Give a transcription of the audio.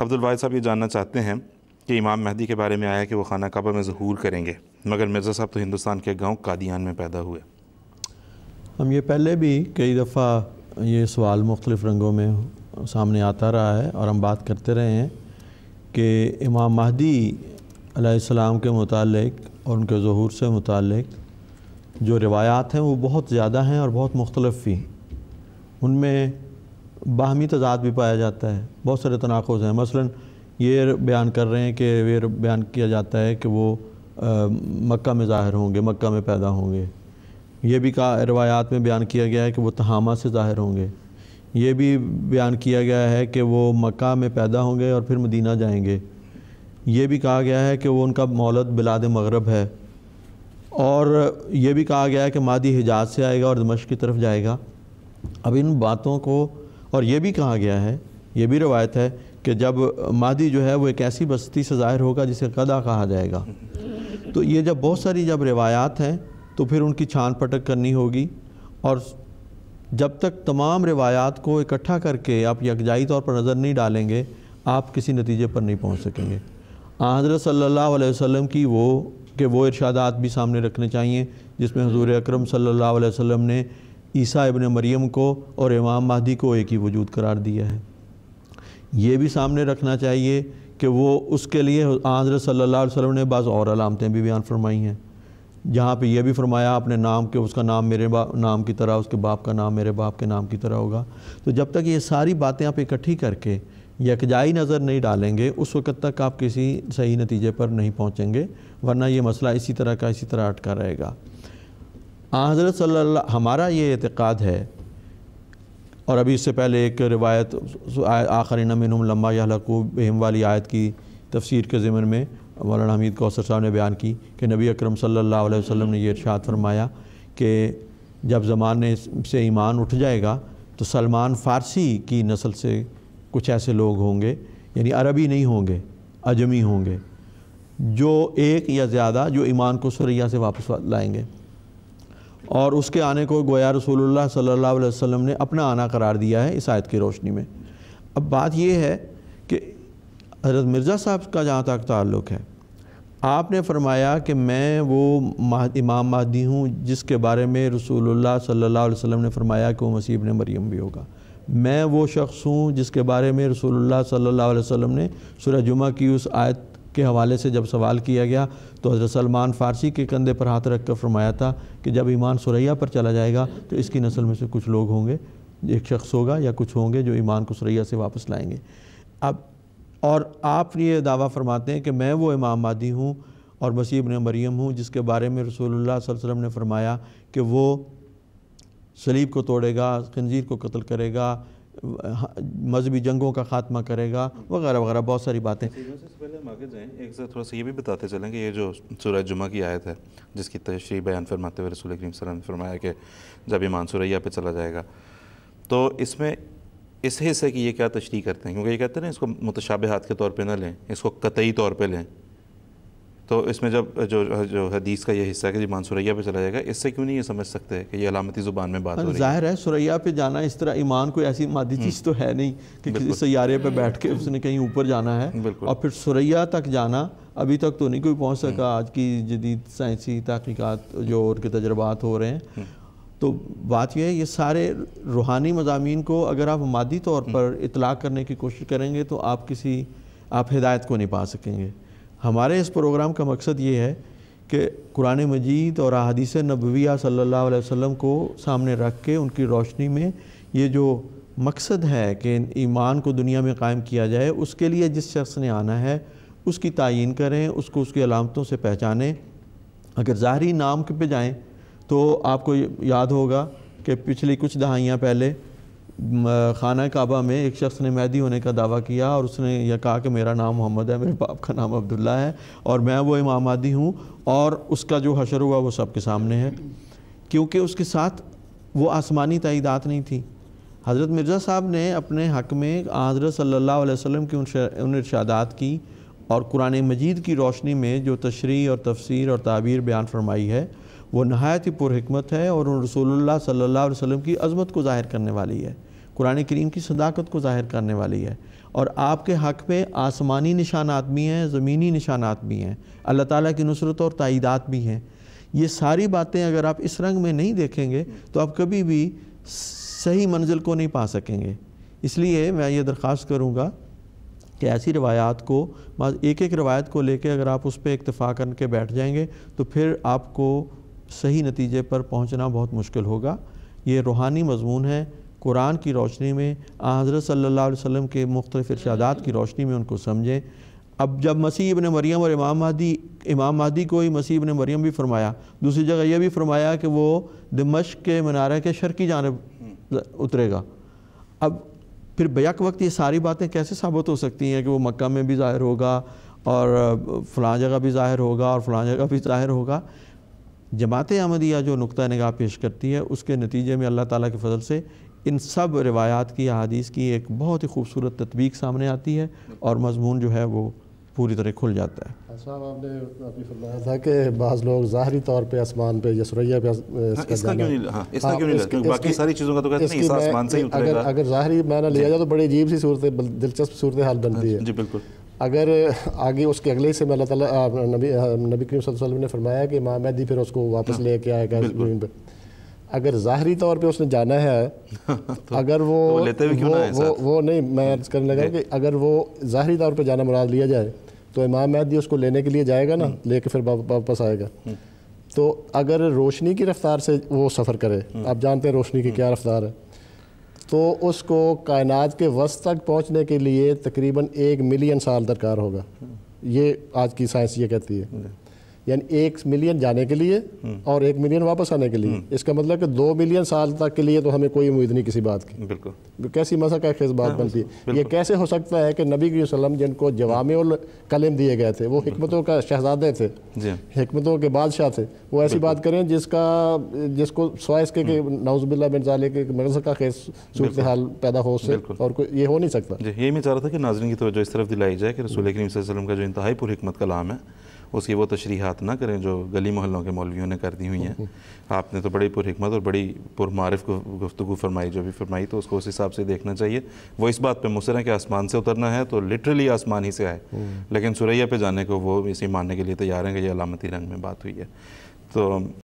अब्दुल वाहिद साहब ये जानना चाहते हैं कि इमाम महदी के बारे में आया कि वो खाना काबा में जहूर करेंगे मगर मिर्ज़ा साहब तो हिंदुस्तान के गांव कादियान में पैदा हुए हम ये पहले भी कई दफ़ा ये सवाल मुख्तलिफ़ रंगों में सामने आता रहा है और हम बात करते रहे हैं कि इमाम महदी आसमाम के मुतालिक और उनके जहूर से मुतक जो रिवायात हैं वो बहुत ज़्यादा हैं और बहुत मुख्तलफ़ भी उनमें बाहमी तजाद भी पाया जाता है बहुत सारे तनाखज़ हैं मसला ये बयान कर रहे हैं कि ये बयान किया जाता है कि वो मक्का में ज़ाहिर होंगे मक्का में पैदा होंगे ये भी कहा रवायात में बयान किया गया है कि वो तहामा से ज़ाहिर होंगे ये भी बयान किया गया है कि वो मक्का में पैदा होंगे और फिर मदीना जाएंगे ये भी कहा गया है कि वो उनका मौलत बिलाद मगरब है और ये भी कहा गया है कि मादी हिजाज से आएगा और दमश की तरफ जाएगा अब इन बातों को और ये भी कहा गया है ये भी रवायत है कि जब मादी जो है वो एक ऐसी बस्ती से ज़ाहिर होगा जिसे कदा कहा जाएगा तो ये जब बहुत सारी जब रवायात हैं तो फिर उनकी छान पटक करनी होगी और जब तक तमाम रवायात को इकट्ठा करके आप यकजाई तौर पर नज़र नहीं डालेंगे आप किसी नतीजे पर नहीं पहुंच सकेंगे हज़रत सल्लल्लाहु अलैहि वसल्लम की वो के वो इरशादात भी सामने रखने चाहिए जिसमें हजूर अकरम सल्लल्लाहु अलैहि वसल्लम ने ईसा इबन मरियम को और इमाम महदी को एक ही वजूद करार दिया है ये भी सामने रखना चाहिए कि वो उसके लिए हजरत सल्ला वसम ने बस और अलामतें भी बयान फरमाई हैं जहाँ पे यह भी फरमाया अपने नाम के उसका नाम मेरे बाप नाम की तरह उसके बाप का नाम मेरे बाप के नाम की तरह होगा तो जब तक ये सारी बातें आप इकट्ठी करके यकजाई नज़र नहीं डालेंगे उस वक़्त तक आप किसी सही नतीजे पर नहीं पहुँचेंगे वरना ये मसला इसी तरह का इसी तरह अटका रहेगा हाँ, हज़रत सल्ला हमारा ये अतक़ाद है और अभी इससे पहले एक रिवायत आखिर नमिन लम्बा याकूब हिम वाली आयत की तफसीर के ज़िमन में मौलाना हमीद कौसर साहब ने बयान की कि नबी अक्रम सल्ला वसम ने यह इरशाद फरमाया कि जब ज़माने से ईमान उठ जाएगा तो सलमान फ़ारसी की नस्ल से कुछ ऐसे लोग होंगे यानी अरबी नहीं होंगे अजमी होंगे जो एक या ज़्यादा जो ईमान को सरिया से वापस लाएंगे और उसके आने को गोया रसूलुल्लाह सल्लल्लाहु अलैहि वसल्लम ने अपना आना करार दिया है इस आयत की रोशनी में अब बात यह है कि हजरत मिर्ज़ा साहब का जहाँ तक ताल्लुक़ है आपने फरमाया कि मैं वो माह इमाम मादी हूँ जिसके बारे में रसूलुल्लाह सल्लल्लाहु अलैहि वसल्लम ने फरमाया कि वो मसीब ने मरियम भी होगा मैं वो शख्स हूँ जिसके बारे में रसूलुल्लाह सल्लल्लाहु अलैहि वसल्लम ने सूर्य जुमा की उस आयत के हवाले से जब सवाल किया गया तो हज़रत सलमान फ़ारसी के कंधे पर हाथ रख कर फरमाया था कि जब ईमान सुरैया पर चला जाएगा तो इसकी नस्ल में से कुछ लोग होंगे एक शख्स होगा या कुछ होंगे जो ईमान को सुरैया से वापस लाएंगे अब और आप ये दावा फरमाते हैं कि मैं वो इमाम मादी हूँ और मसीब ने मरियम हूँ जिसके बारे में रसूलुल्लाह ने फरमाया कि वो सलीब को तोड़ेगा खंजीर को कत्ल करेगा मजहबी जंगों का खात्मा करेगा वगैरह वगैरह बहुत सारी बातें एक साथ थोड़ा सा ये भी बताते चलें कि ये जो सूरज जुमा की आयत है जिसकी तशरी बयान फरमाते हुए रसूल करीम सलम ने फरमाया कि जब ईमान सुरैया पे चला जाएगा तो इसमें इस हिस्से की ये क्या तशरी करते हैं क्योंकि ये कहते हैं ना इसको हाथ के तौर पर ना लें इसको कतई तौर पर लें तो इसमें जब जो जो हदीस का ये हिस्सा है कि ईमान सुरैया पे चला जाएगा इससे क्यों नहीं ये समझ सकते कि ये अलामती ज़ुबान में बात हो रही ज़ाहिर है सुरैया पे जाना इस तरह ईमान कोई ऐसी मादी हम्म। चीज़ तो है नहीं कि किसी सैारे पे बैठ के उसने कहीं ऊपर जाना है और फिर सुरैया तक जाना अभी तक तो नहीं कोई पहुँच हम्म। सका आज की जदीद साइंसी तहकीक़ात जो और के तजर्बात हो रहे हैं हम्म। तो बात यह है ये सारे रूहानी मजामी को अगर आप मादी तौर पर इतलाक़ करने की कोशिश करेंगे तो आप किसी आप हिदायत को नहीं पा सकेंगे हमारे इस प्रोग्राम का मकसद ये है कि कुरान मजीद और अदीस नबविया सल्लल्लाहु अलैहि वसल्लम को सामने रख के उनकी रोशनी में ये जो मकसद है कि ईमान को दुनिया में कायम किया जाए उसके लिए जिस शख्स ने आना है उसकी तयन करें उसको उसकी अलामतों से पहचानें अगर ज़ाहरी नाम के पे जाएं तो आपको याद होगा कि पिछली कुछ दहाइयाँ पहले खाना काबा में एक शख्स ने मैदी होने का दावा किया और उसने यह कहा कि मेरा नाम मोहम्मद है मेरे बाप का नाम अब्दुल्ला है और मैं वो इमाम आदि हूँ और उसका जो हशर हुआ वो सबके सामने है क्योंकि उसके साथ वो आसमानी तइदात नहीं थी हज़रत मिर्ज़ा साहब ने अपने हक में हज़रत सल्ला वसम की उन इर्शादात की और कुरान मजीद की रोशनी में जो तशरी और तफसर और ताबीर बयान फरमाई है वो नहायत ही पुरहमत है और रसूलुल्लाह सल्ला अलैहि की अजमत को ज़ाहिर करने वाली है कुरान करीम की सदाकत को ज़ाहिर करने वाली है और आपके हक़ पे आसमानी निशानात भी हैं ज़मीनी निशानात भी हैं अल्लाह ताला की नुसरत और तइदात भी हैं ये सारी बातें अगर आप इस रंग में नहीं देखेंगे तो आप कभी भी सही मंजिल को नहीं पा सकेंगे इसलिए मैं ये दरख्वास्त करूँगा कि ऐसी रवायात को एक एक रवायत को लेकर अगर आप उस पर इतफ़ा करके बैठ जाएंगे तो फिर आपको सही नतीजे पर पहुँचना बहुत मुश्किल होगा ये रूहानी मजमून है कुरान की रोशनी में हज़रत सल्ला वसम के मुख्तलिफ इर्शादात की रोशनी में उनको समझें अब जब मसीह इबन मरियम और इमाम महदी इमाम महदी को ही मसीह इबन मरियम भी फरमाया दूसरी जगह यह भी फरमाया कि वो दमश के मनारा के शर की जानब उतरेगा अब फिर बैक वक्त ये सारी बातें कैसे साबित हो सकती हैं कि वो मक्का में भी ज़ाहिर होगा और फलां जगह भी ज़ाहिर होगा और फलां जगह भी ज़ाहिर होगा जमात अहमदिया जो नुक़ नगाह पेश करती है उसके नतीजे में अल्लाह ताला के फजल से इन सब रिवायात की अदीस की एक बहुत ही खूबसूरत तदबीक सामने आती है और मजमून जो है वो पूरी तरह खुल जाता है अच्छा, आपने अभी फरमाया था कि बाज़ लोग ज़ाहरी तौर पे आसमान पे या सुरैया पे इसका, हाँ, क्यों नहीं हाँ, इसका हाँ, क्यों नहीं बाकी सारी चीज़ों का तो कहते हैं आसमान से ही अगर अगर ज़ाहरी मायना लिया जाए तो बड़ी अजीब सी सूरत दिलचस्प सूरत हाल बनती है जी बिल्कुल अगर आगे उसके अगले हिस्से में अल्लाह तबी नबी करीम ने फरमाया कि माँ मैदी फिर उसको वापस लेके आएगा ज़मीन पर अगर ज़ाहरी तौर पे उसने जाना है तो, अगर वो तो लेते हुए वो, वो, वो नहीं मैं अर्ज करने लगा कि अगर वो ज़ाहरी तौर पे जाना मुराद लिया जाए तो इमाम महदी उसको लेने के लिए जाएगा ना हम्म। लेके फिर वापस आएगा हम्म। तो अगर रोशनी की रफ्तार से वो सफ़र करे हम्म। आप जानते हैं रोशनी की क्या रफ्तार है तो उसको कायनात के वस्त तक पहुँचने के लिए तकरीबन एक मिलियन साल दरकार होगा ये आज की साइंस ये कहती है यानी एक मिलियन जाने के लिए हम्म। और एक मिलियन वापस आने के लिए हम्म। इसका मतलब कि दो मिलियन साल तक के लिए तो हमें कोई उम्मीद नहीं किसी बात की बिल्कुल कैसी मसा का खेस बात हाँ, बनती है ये कैसे हो सकता है कि नबी वसलम जिनको जवाम कलम दिए गए थे वो हमतों का शहजादे थे हमतों के बादशाह थे वो ऐसी बात करें जिसका जिसको स्वाइस के हम्म। नवजबिल्ला बिन जाले के मगज का खेस सूरत हाल पैदा हो से और ये हो नहीं सकता ये मैं चाह रहा था कि नाजरन की तो इस तरफ दिलाई जाए कि रसूल करीम का जो इंतहाई पुरमत कलाम है उसकी वो तशरीहत ना करें जो गली मोहल्लों के मौलवियों ने कर दी हुई हैं आपने तो बड़ी पुरमत और बड़ी पुरमारफ गुफ्तु फरमाई जो भी फरमाई तो उसको उस हिसाब से देखना चाहिए वो इस बात पर मुसर है कि आसमान से उतरना है तो लिटरली आसमान ही से आए हम्म। लेकिन सुरैया पे जाने को वो इसी मानने के लिए तैयार हैं कि ये अलामती रंग में बात हुई है तो